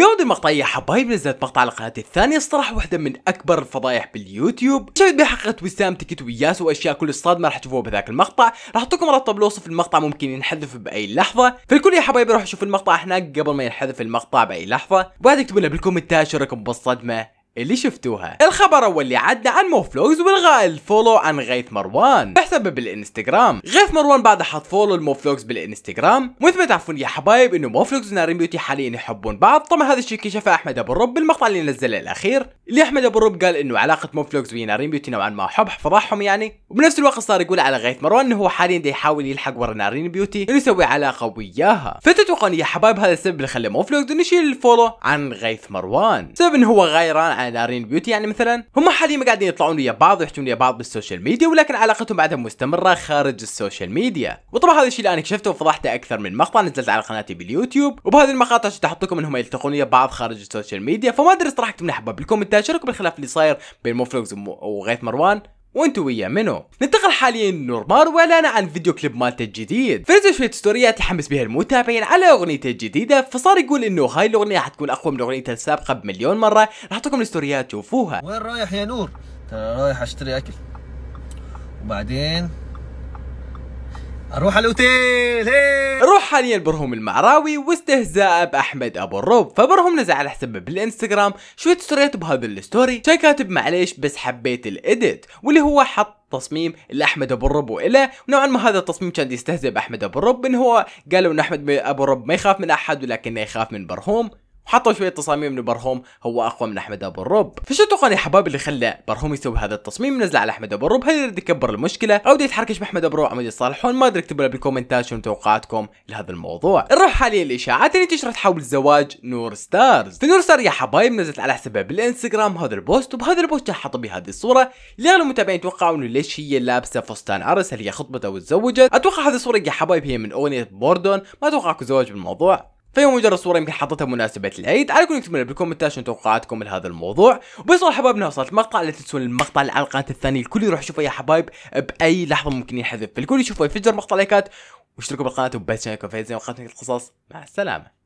جودة مقطعية حبايب نزلت مقطع القناة الثانية الصراحة واحدة من أكبر الفضايح باليوتيوب شفت بها حقيقة وسام تكت وياس وأشياء كل الصادمة راح تشوفوها بذاك المقطع راح أحط لكم رابطه بالوصف المقطع ممكن ينحذف بأي لحظة فالكل يا حبايب روحوا شوفوا المقطع هناك قبل ما ينحذف المقطع بأي لحظة وبعد اكتبوا لنا بالكومنتات شو رأيكم بالصدمة اللي شفتوها الخبر اول اللي عدى عن موفلوجز والغاء الفولو عن غيث مروان بحسبه بالانستغرام غيث مروان بعد حط فولو لموفلوجز بالانستغرام مثل ما تعرفون يا حبايب انه موفلوجز ونارين بيوتي حاليا يحبون بعض طبعا هذا الشيء كشفه احمد ابو الرب بالمقطع اللي نزله الاخير اللي احمد ابو الرب قال انه علاقه موفلوكس ويا نارين بيوتي نوعا ما حب فضحهم يعني وبنفس الوقت صار يقول على غيث مروان انه هو حاليا دا يحاول يلحق ورا نارين بيوتي انه يسوي علاقه وياها فتتوقع يا حبايب هذا السبب اللي خلى موفلوكس انه يشيل الفولو عن غيث مروان سبب انه هو غيران على نارين بيوتي يعني مثلا هم حاليا ما قاعدين يطلعون ويا بعض ويحتون ويا بعض بالسوشيال ميديا ولكن علاقتهم بعدها مستمره خارج السوشيال ميديا وطبعا هذا الشيء اللي انا كشفته وفضحته اكثر من مقطع نزلت على قناتي باليوتيوب وبهذه المقاطع شفت احط لكم انهم يلتقون ويا بعض خارج السوشيال ميديا فما ادري صراحه من احباب الكومنتات شاركوا بالخلاف اللي صاير بين موفلوكس وغيث مروان وانتو ويا منو ننتقل حاليا نورمار واعلن عن فيديو كليب مالته الجديد فرز شوية ستوريات يحمس بها المتابعين على اغنيته الجديدة فصار يقول انه هاي الاغنية حتكون اقوى من اغنيته السابقة بمليون مرة راح اعطيكم الستوريات شوفوها وين رايح يا نور؟ ترى رايح اشتري اكل وبعدين روح على الاوتيل حاليا برهم المعراوي واستهزاء باحمد ابو الروب فبرهم نزع على حسبه بالانستغرام شوية ستوريات بهذا الستوري شي كاتب معليش بس حبيت الاديت واللي هو حط تصميم لاحمد ابو الرب وإله ونوعا ما هذا التصميم كان يستهزئ باحمد ابو الرب ان هو قالوا ان احمد ابو الرب ما يخاف من احد ولكنه يخاف من برهوم وحطوا شويه تصاميم لبرهوم هو اقوى من احمد ابو الرب فشو تقول يا حبايب اللي خلى برهوم يسوي هذا التصميم نزل على احمد ابو الرب هل يريد يكبر المشكله او بده يتحركش باحمد ابو الرب عمود يصالحون ما ادري اكتبوا لنا بالكومنتات شنو توقعاتكم لهذا الموضوع نروح حاليا الاشاعات اللي انتشرت حول زواج نور ستارز فنور ستار يا حبايب نزلت على حسابها بالانستغرام هذا البوست وبهذا البوست حطوا بهذه الصوره اللي اغلب المتابعين يتوقعوا انه ليش هي لابسه فستان عرس هل هي خطبه او تزوجت اتوقع هذه الصوره يا حبايب هي من اغنيه بوردون ما اتوقع زواج بالموضوع فهي مجرد صوره يمكن حطتها بمناسبه العيد على كل اكتبوا لنا بالكومنتات شنو توقعاتكم لهذا الموضوع وبصراحه حبايبنا وصلت المقطع لا تنسون المقطع اللي على القناه الثانيه الكل يروح يشوفه يا حبايب باي لحظه ممكن يحذف الكل يشوفه يفجر مقطع لايكات واشتركوا بالقناه وبس شاركوا في وقناه القصص مع السلامه